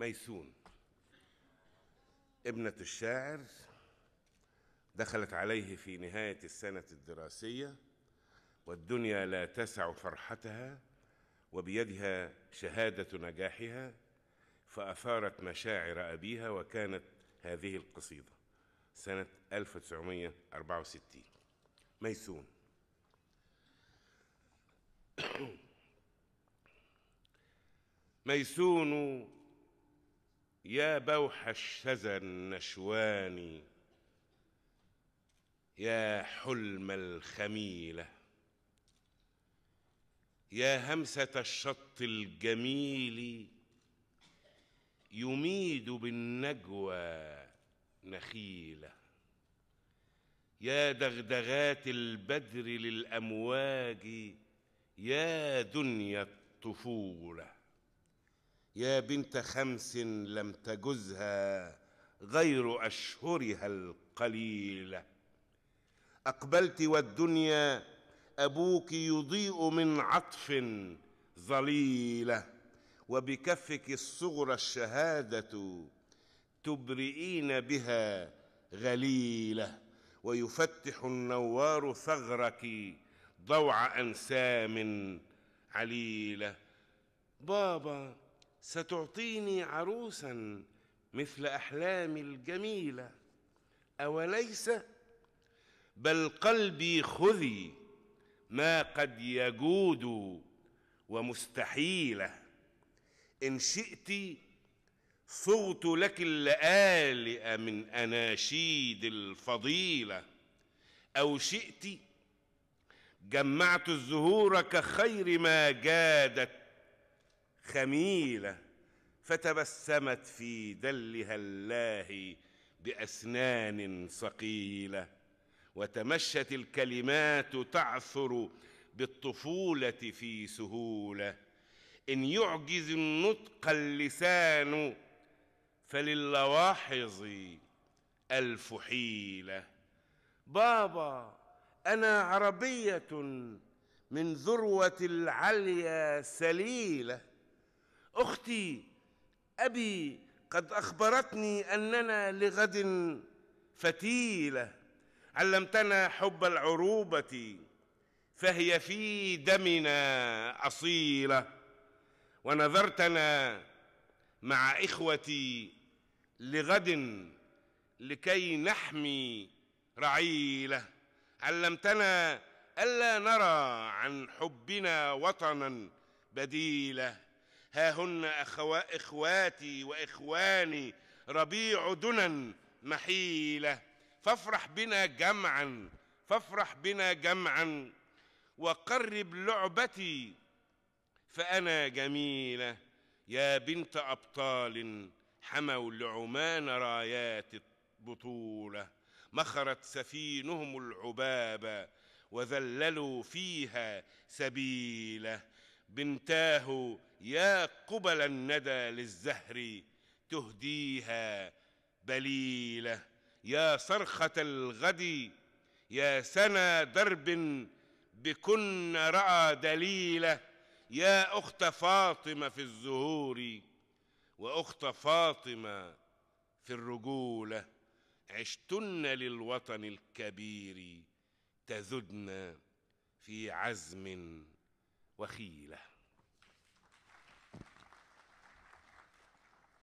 ميسون ابنة الشاعر دخلت عليه في نهاية السنة الدراسية والدنيا لا تسع فرحتها وبيدها شهادة نجاحها فأثارت مشاعر أبيها وكانت هذه القصيدة سنة 1964 ميسون ميسون يا بوح الشذا النشواني يا حلم الخميله يا همسه الشط الجميل يميد بالنجوى نخيله يا دغدغات البدر للامواج يا دنيا الطفوله يا بنت خمس لم تجزها غير اشهرها القليله اقبلت والدنيا ابوك يضيء من عطف ظليله وبكفك الصغرى الشهاده تبرئين بها غليله ويفتح النوار ثغرك ضوع انسام عليله بابا ستعطيني عروسا مثل احلامي الجميله اوليس بل قلبي خذي ما قد يجود ومستحيله ان شئت صغت لك اللآلئ من اناشيد الفضيله او شئت جمعت الزهور كخير ما جادت خميله فتبسمت في دلها اللاهي باسنان صقيله وتمشت الكلمات تعثر بالطفوله في سهوله ان يعجز النطق اللسان فللواحظ الف حيله بابا انا عربيه من ذروه العليا سليله اختي ابي قد اخبرتني اننا لغد فتيله علمتنا حب العروبه فهي في دمنا اصيله ونذرتنا مع اخوتي لغد لكي نحمي رعيله علمتنا الا نرى عن حبنا وطنا بديله ها هن أخوا إخواتي وإخواني ربيع دنا محيلة فافرح بنا جمعا فافرح بنا جمعا وقرب لعبتي فأنا جميلة يا بنت أبطال حموا لعمان رايات البطولة مخرت سفينهم العبابة وذللوا فيها سبيله بنتاه يا قبل الندى للزهر تهديها بليله يا صرخه الغد يا سنا درب بكن راى دليله يا اخت فاطمه في الزهور واخت فاطمه في الرجوله عشتن للوطن الكبير تذدن في عزم وخيله